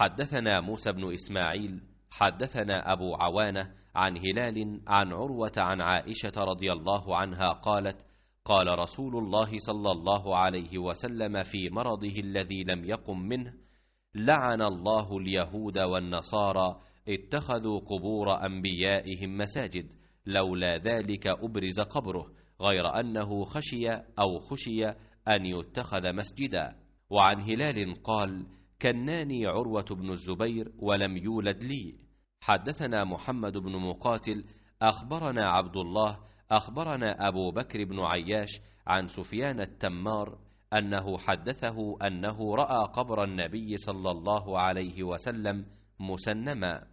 حدثنا موسى بن إسماعيل حدثنا أبو عوانة عن هلال عن عروة عن عائشة رضي الله عنها قالت قال رسول الله صلى الله عليه وسلم في مرضه الذي لم يقم منه لعن الله اليهود والنصارى اتخذوا قبور أنبيائهم مساجد لولا ذلك أبرز قبره غير أنه خشي أو خشي أن يتخذ مسجدا وعن هلال قال كناني عروة بن الزبير ولم يولد لي حدثنا محمد بن مقاتل أخبرنا عبد الله أخبرنا أبو بكر بن عياش عن سفيان التمار أنه حدثه أنه رأى قبر النبي صلى الله عليه وسلم مسنما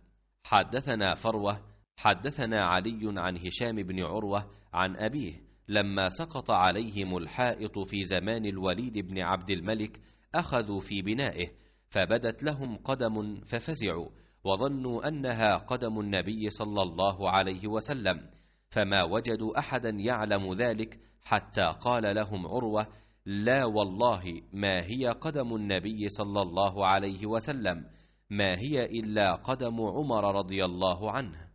حدثنا فروة حدثنا علي عن هشام بن عروة عن أبيه لما سقط عليهم الحائط في زمان الوليد بن عبد الملك أخذوا في بنائه فبدت لهم قدم ففزعوا وظنوا أنها قدم النبي صلى الله عليه وسلم فما وجدوا أحدا يعلم ذلك حتى قال لهم عروة لا والله ما هي قدم النبي صلى الله عليه وسلم ما هي إلا قدم عمر رضي الله عنه